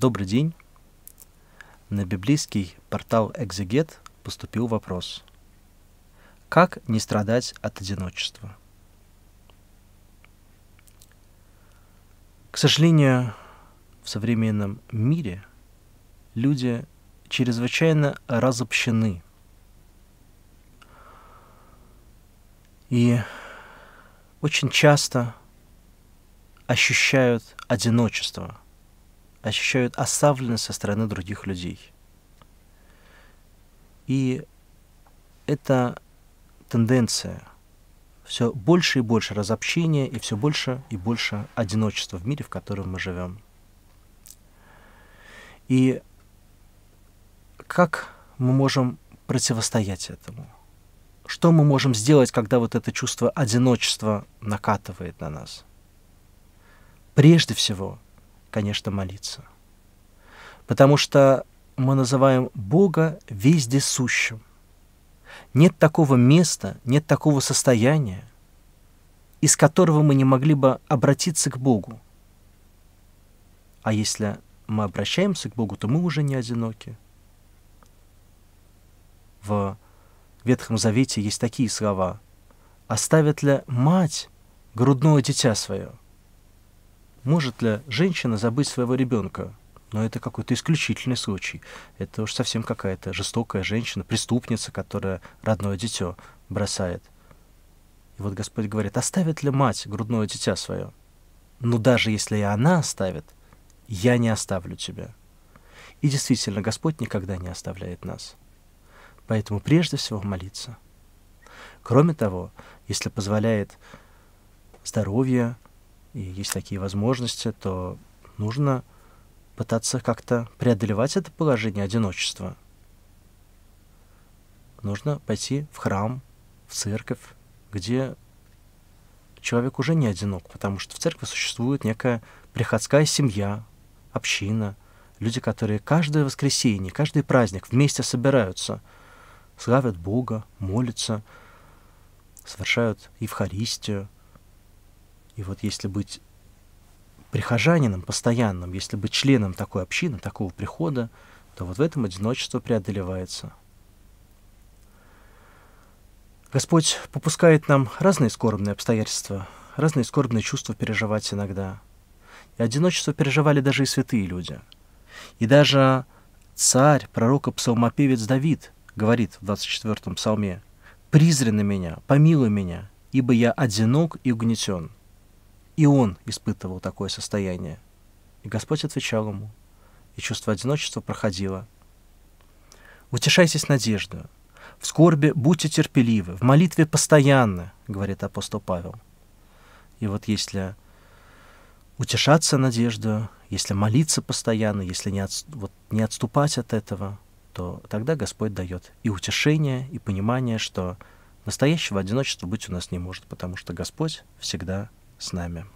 Добрый день. На библейский портал «Экзегет» поступил вопрос. Как не страдать от одиночества? К сожалению, в современном мире люди чрезвычайно разобщены. И очень часто ощущают одиночество – ощущают оставленность со стороны других людей. И это тенденция все больше и больше разобщения и все больше и больше одиночества в мире, в котором мы живем. И как мы можем противостоять этому? Что мы можем сделать, когда вот это чувство одиночества накатывает на нас? Прежде всего, конечно, молиться. Потому что мы называем Бога вездесущим. Нет такого места, нет такого состояния, из которого мы не могли бы обратиться к Богу. А если мы обращаемся к Богу, то мы уже не одиноки. В Ветхом Завете есть такие слова. «Оставит ли мать грудное дитя свое?» Может ли женщина забыть своего ребенка? Но это какой-то исключительный случай. Это уж совсем какая-то жестокая женщина, преступница, которая родное дитё бросает. И вот Господь говорит, оставит ли мать грудное дитя свое? Но даже если и она оставит, я не оставлю тебя. И действительно, Господь никогда не оставляет нас. Поэтому прежде всего молиться. Кроме того, если позволяет здоровье, и есть такие возможности, то нужно пытаться как-то преодолевать это положение одиночества. Нужно пойти в храм, в церковь, где человек уже не одинок, потому что в церкви существует некая приходская семья, община, люди, которые каждое воскресенье, каждый праздник вместе собираются, славят Бога, молятся, совершают Евхаристию, и вот если быть прихожанином постоянным, если быть членом такой общины, такого прихода, то вот в этом одиночество преодолевается. Господь попускает нам разные скорбные обстоятельства, разные скорбные чувства переживать иногда. И одиночество переживали даже и святые люди. И даже царь, пророк и псалмопевец Давид говорит в 24-м псалме, «Призри на меня, помилуй меня, ибо я одинок и угнетен». И он испытывал такое состояние. И Господь отвечал ему, и чувство одиночества проходило. «Утешайтесь надеждою, в скорби будьте терпеливы, в молитве постоянно», — говорит апостол Павел. И вот если утешаться надеждою, если молиться постоянно, если не, от, вот, не отступать от этого, то тогда Господь дает и утешение, и понимание, что настоящего одиночества быть у нас не может, потому что Господь всегда с нами.